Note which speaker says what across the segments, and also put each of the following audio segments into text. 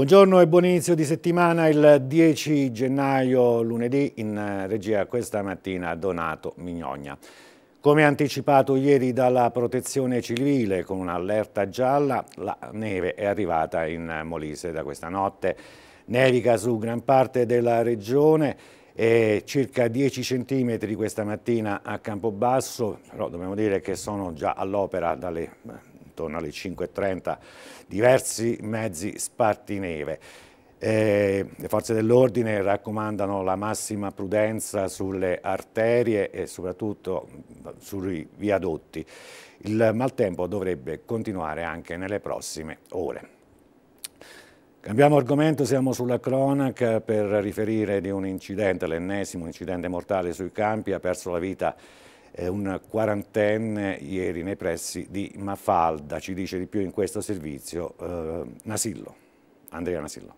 Speaker 1: Buongiorno e buon inizio di settimana, il 10 gennaio lunedì in eh, regia questa mattina Donato Mignogna. Come anticipato ieri dalla protezione civile con un'allerta gialla, la neve è arrivata in eh, Molise da questa notte. Nevica su gran parte della regione e circa 10 cm questa mattina a Campobasso, però dobbiamo dire che sono già all'opera dalle attorno alle 5.30, diversi mezzi spartineve. Eh, le forze dell'ordine raccomandano la massima prudenza sulle arterie e soprattutto sui viadotti. Il maltempo dovrebbe continuare anche nelle prossime ore. Cambiamo argomento, siamo sulla cronaca per riferire di un incidente, l'ennesimo incidente mortale sui campi, ha perso la vita eh, un quarantenne ieri nei pressi di Mafalda, ci dice di più in questo servizio eh, Nasillo, Andrea Nasillo.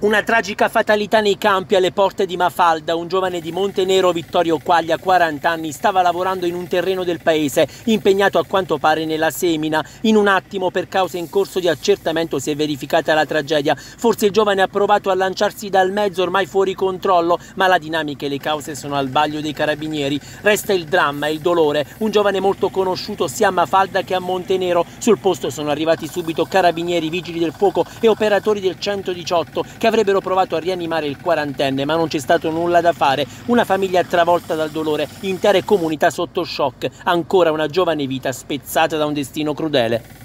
Speaker 2: Una tragica fatalità nei campi alle porte di Mafalda. Un giovane di Montenero, Vittorio Quaglia, 40 anni, stava lavorando in un terreno del paese, impegnato a quanto pare nella semina. In un attimo, per cause in corso di accertamento, si è verificata la tragedia. Forse il giovane ha provato a lanciarsi dal mezzo ormai fuori controllo, ma la dinamica e le cause sono al vaglio dei carabinieri. Resta il dramma e il dolore. Un giovane molto conosciuto sia a Mafalda che a Montenero. Sul posto sono arrivati subito carabinieri, vigili del fuoco e operatori del 118 che avrebbero provato a rianimare il quarantenne, ma non c'è stato nulla da fare. Una famiglia travolta dal dolore, intere comunità sotto shock, ancora una giovane vita spezzata da un destino crudele.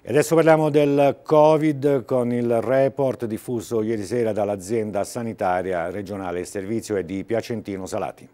Speaker 1: E adesso parliamo del Covid con il report diffuso ieri sera dall'azienda sanitaria regionale Il Servizio è di Piacentino Salati.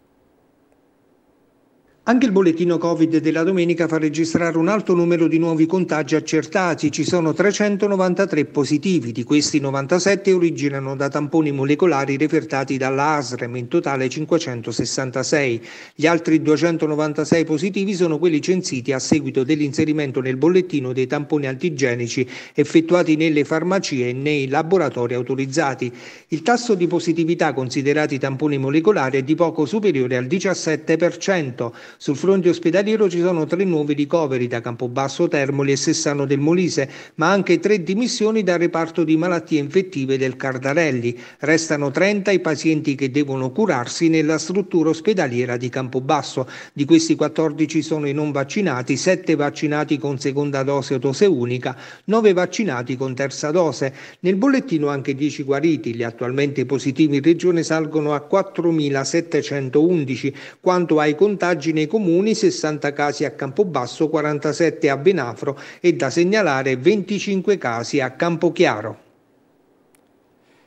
Speaker 2: Anche il bollettino Covid della domenica fa registrare un alto numero di nuovi contagi accertati, ci sono 393 positivi, di questi 97 originano da tamponi molecolari refertati dalla ASREM, in totale 566. Gli altri 296 positivi sono quelli censiti a seguito dell'inserimento nel bollettino dei tamponi antigenici effettuati nelle farmacie e nei laboratori autorizzati. Il tasso di positività considerati tamponi molecolari è di poco superiore al 17%. Sul fronte ospedaliero ci sono tre nuovi ricoveri da Campobasso Termoli e Sessano del Molise, ma anche tre dimissioni dal reparto di malattie infettive del Cardarelli. Restano 30 i pazienti che devono curarsi nella struttura ospedaliera di Campobasso. Di questi 14 sono i non vaccinati, 7 vaccinati con seconda dose o dose unica, 9 vaccinati con terza dose. Nel bollettino anche 10 guariti, gli attualmente positivi in regione salgono a 4.711. Quanto ai contagi nei nei comuni, 60 casi a Campobasso, 47 a Benafro e da segnalare 25 casi a Campochiaro.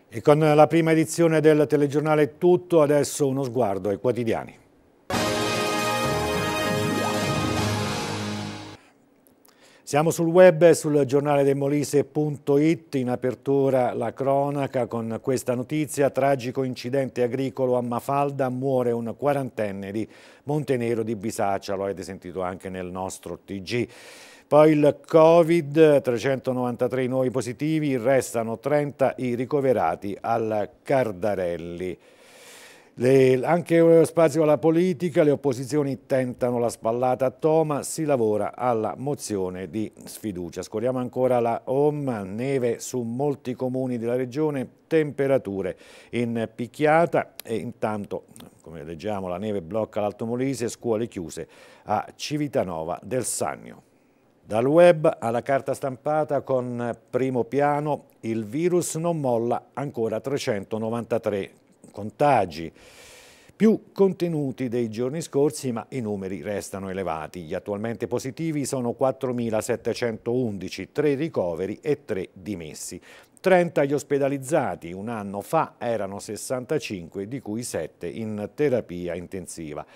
Speaker 1: E con la prima edizione del telegiornale tutto, adesso uno sguardo ai quotidiani. Siamo sul web sul giornale del Molise.it, in apertura la cronaca con questa notizia, tragico incidente agricolo a Mafalda, muore un quarantenne di Montenero di Bisaccia, lo avete sentito anche nel nostro TG. Poi il Covid, 393 nuovi positivi, restano 30 i ricoverati al Cardarelli. Le, anche spazio alla politica, le opposizioni tentano la spallata a Toma, si lavora alla mozione di sfiducia. Scorriamo ancora la OM, neve su molti comuni della regione, temperature in picchiata e intanto, come leggiamo, la neve blocca l'Alto Molise, scuole chiuse a Civitanova del Sannio. Dal web alla carta stampata con primo piano, il virus non molla ancora 393 contagi più contenuti dei giorni scorsi, ma i numeri restano elevati. Gli attualmente positivi sono 4.711, 3 ricoveri e 3 dimessi. 30 gli ospedalizzati, un anno fa erano 65, di cui 7 in terapia intensiva.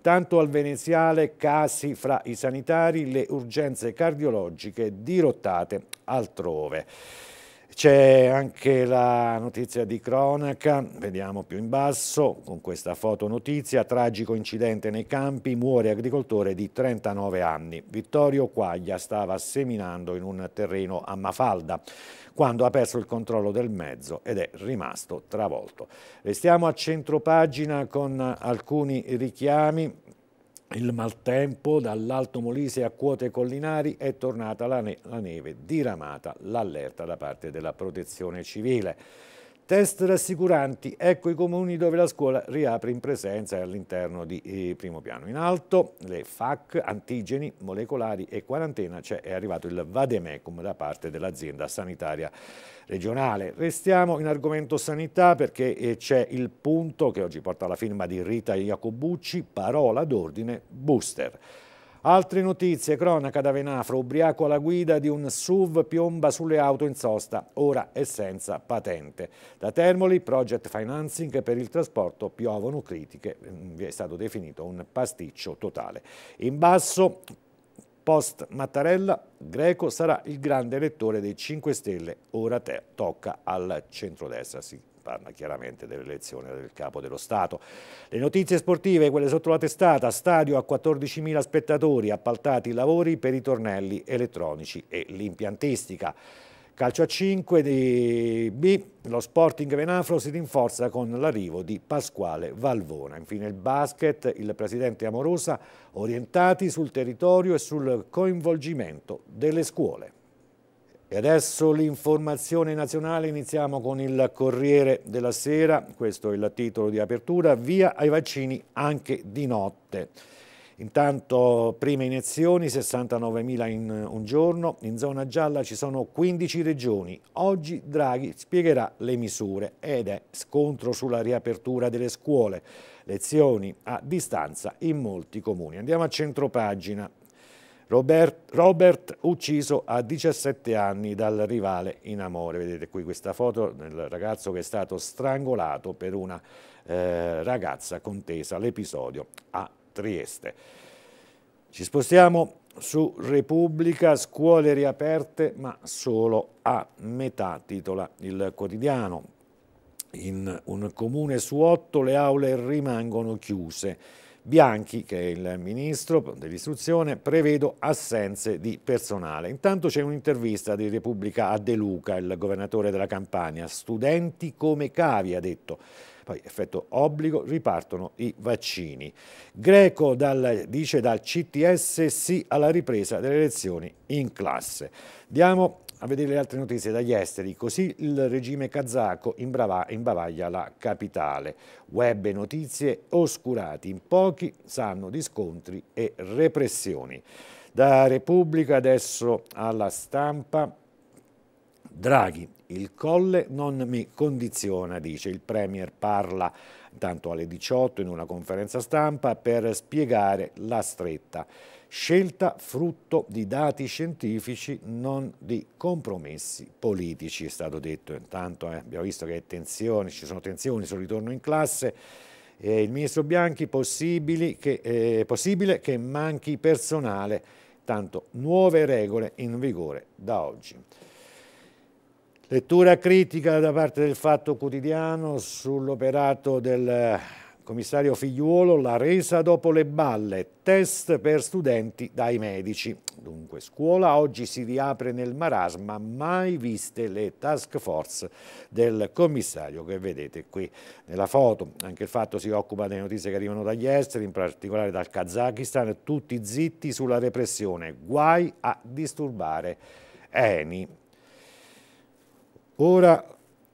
Speaker 1: Tanto al veneziale casi fra i sanitari, le urgenze cardiologiche dirottate altrove. C'è anche la notizia di cronaca, vediamo più in basso, con questa fotonotizia, tragico incidente nei campi, muore agricoltore di 39 anni. Vittorio Quaglia stava seminando in un terreno a Mafalda quando ha perso il controllo del mezzo ed è rimasto travolto. Restiamo a centropagina con alcuni richiami, il maltempo dall'Alto Molise a quote collinari è tornata la, ne la neve, diramata l'allerta da parte della protezione civile. Test rassicuranti, ecco i comuni dove la scuola riapre in presenza e all'interno di eh, primo piano. In alto le FAC, antigeni molecolari e quarantena, cioè è arrivato il Vademecum da parte dell'azienda sanitaria regionale. Restiamo in argomento sanità perché eh, c'è il punto che oggi porta la firma di Rita Iacobucci, parola d'ordine booster. Altre notizie, cronaca da Venafro, ubriaco alla guida di un SUV piomba sulle auto in sosta, ora è senza patente. Da Termoli, project financing per il trasporto, piovono critiche, mm, è stato definito un pasticcio totale. In basso, post Mattarella, Greco sarà il grande elettore dei 5 Stelle, ora tocca al centrodestra, sì parla chiaramente dell'elezione del capo dello Stato. Le notizie sportive, quelle sotto la testata, stadio a 14.000 spettatori, appaltati i lavori per i tornelli elettronici e l'impiantistica. Calcio a 5 di B, lo Sporting Venafro si rinforza con l'arrivo di Pasquale Valvona. Infine il basket, il presidente Amorosa, orientati sul territorio e sul coinvolgimento delle scuole. E adesso l'informazione nazionale, iniziamo con il Corriere della Sera, questo è il titolo di apertura, via ai vaccini anche di notte. Intanto prime iniezioni, 69.000 in un giorno, in zona gialla ci sono 15 regioni, oggi Draghi spiegherà le misure ed è scontro sulla riapertura delle scuole, lezioni a distanza in molti comuni. Andiamo a centropagina. Robert, Robert, ucciso a 17 anni dal rivale in amore. Vedete qui questa foto del ragazzo che è stato strangolato per una eh, ragazza contesa l'episodio a Trieste. Ci spostiamo su Repubblica, scuole riaperte ma solo a metà, titola il quotidiano. In un comune su otto le aule rimangono chiuse Bianchi, che è il ministro dell'istruzione, prevedo assenze di personale. Intanto c'è un'intervista di Repubblica a De Luca, il governatore della Campania. Studenti come cavi, ha detto poi effetto obbligo, ripartono i vaccini. Greco dal, dice dal CTS sì alla ripresa delle lezioni in classe. Diamo a vedere le altre notizie dagli esteri, così il regime kazako imbavaglia la capitale. Web e notizie oscurati, in pochi sanno di scontri e repressioni. Da Repubblica adesso alla stampa, Draghi, il colle non mi condiziona, dice. Il Premier parla intanto alle 18 in una conferenza stampa per spiegare la stretta scelta frutto di dati scientifici, non di compromessi politici, è stato detto intanto, eh, abbiamo visto che tensione, ci sono tensioni sul ritorno in classe, eh, il ministro Bianchi che, eh, è possibile che manchi personale, tanto nuove regole in vigore da oggi. Lettura critica da parte del Fatto Quotidiano sull'operato del Commissario Figliuolo, la resa dopo le balle, test per studenti dai medici. Dunque, scuola oggi si riapre nel marasma, mai viste le task force del commissario che vedete qui nella foto. Anche il fatto si occupa delle notizie che arrivano dagli esteri, in particolare dal Kazakistan, tutti zitti sulla repressione, guai a disturbare Eni. Ora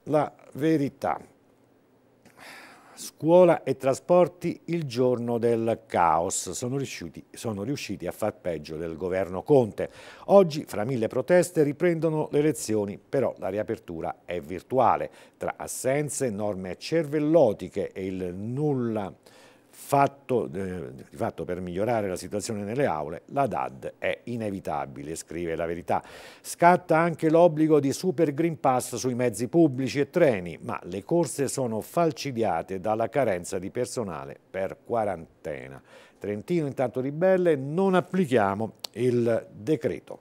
Speaker 1: la verità. Scuola e trasporti il giorno del caos. Sono riusciti, sono riusciti, a far peggio del governo Conte. Oggi, fra mille proteste, riprendono le lezioni, però la riapertura è virtuale, tra assenze, norme cervellotiche e il nulla Fatto, eh, fatto, per migliorare la situazione nelle aule, la DAD è inevitabile, scrive la verità. Scatta anche l'obbligo di Super Green Pass sui mezzi pubblici e treni, ma le corse sono falcidiate dalla carenza di personale per quarantena. Trentino intanto ribelle, non applichiamo il decreto.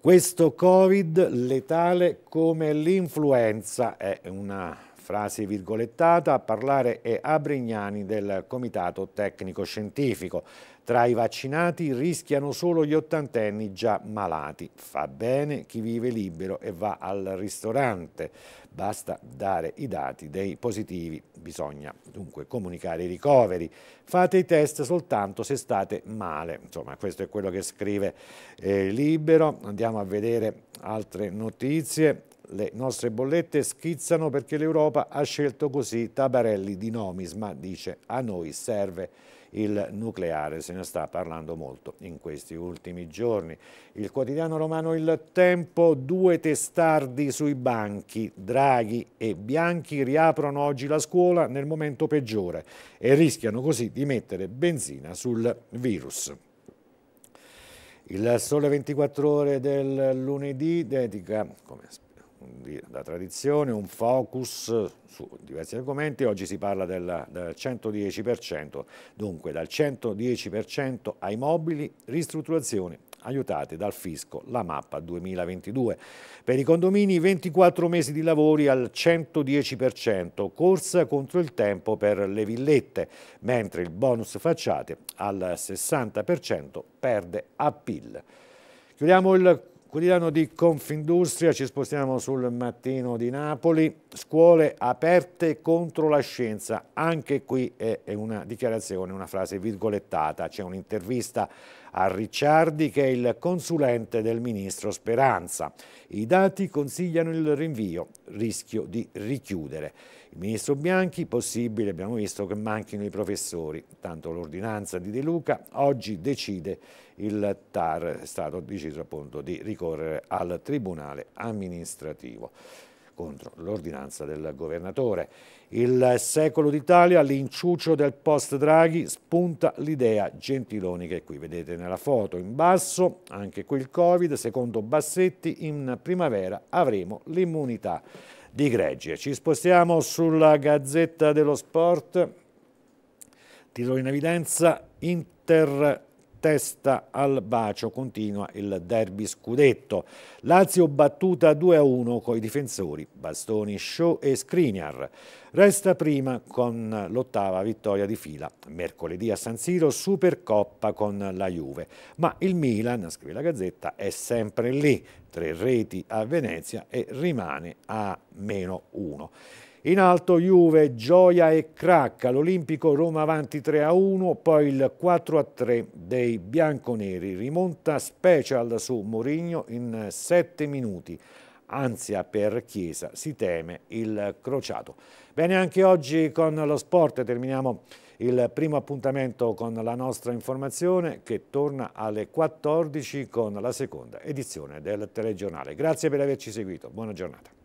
Speaker 1: Questo Covid letale come l'influenza è una frase virgolettata, a parlare è Abrignani del Comitato Tecnico Scientifico. Tra i vaccinati rischiano solo gli ottantenni già malati. Fa bene chi vive libero e va al ristorante. Basta dare i dati dei positivi. Bisogna dunque comunicare i ricoveri. Fate i test soltanto se state male. Insomma, questo è quello che scrive eh, Libero. Andiamo a vedere altre notizie. Le nostre bollette schizzano perché l'Europa ha scelto così Tabarelli di Nomis, ma dice a noi serve il nucleare, se ne sta parlando molto in questi ultimi giorni. Il quotidiano romano Il Tempo, due testardi sui banchi, Draghi e Bianchi riaprono oggi la scuola nel momento peggiore e rischiano così di mettere benzina sul virus. Il sole 24 ore del lunedì dedica, come da tradizione un focus su diversi argomenti, oggi si parla del, del 110%, dunque dal 110% ai mobili, ristrutturazione aiutate dal fisco la mappa 2022. Per i condomini 24 mesi di lavori al 110%, corsa contro il tempo per le villette, mentre il bonus facciate al 60% perde a PIL. Chiudiamo il Quotidiano di Confindustria, ci spostiamo sul mattino di Napoli, scuole aperte contro la scienza, anche qui è una dichiarazione, una frase virgolettata, c'è un'intervista a Ricciardi che è il consulente del ministro Speranza. I dati consigliano il rinvio, rischio di richiudere. Il ministro Bianchi, possibile, abbiamo visto che manchino i professori, tanto l'ordinanza di De Luca oggi decide il TAR, è stato deciso appunto di ricorrere al Tribunale amministrativo contro l'ordinanza del governatore. Il secolo d'Italia, l'inciuccio del post Draghi, spunta l'idea Gentiloni che qui vedete nella foto. In basso anche qui il Covid, secondo Bassetti in primavera avremo l'immunità di gregge. Ci spostiamo sulla Gazzetta dello Sport, titolo in evidenza Inter testa al bacio, continua il derby scudetto. Lazio battuta 2-1 coi difensori Bastoni, Show e Skriniar. Resta prima con l'ottava vittoria di fila. Mercoledì a San Siro Supercoppa con la Juve. Ma il Milan, scrive la Gazzetta, è sempre lì. Tre reti a Venezia e rimane a meno 1. In alto Juve, Gioia e Cracca, l'Olimpico Roma avanti 3 a 1, poi il 4 a 3 dei bianconeri. Rimonta special su Mourinho in 7 minuti. Ansia per Chiesa, si teme il crociato. Bene, anche oggi con lo sport terminiamo il primo appuntamento con la nostra informazione che torna alle 14 con la seconda edizione del telegiornale. Grazie per averci seguito, buona giornata.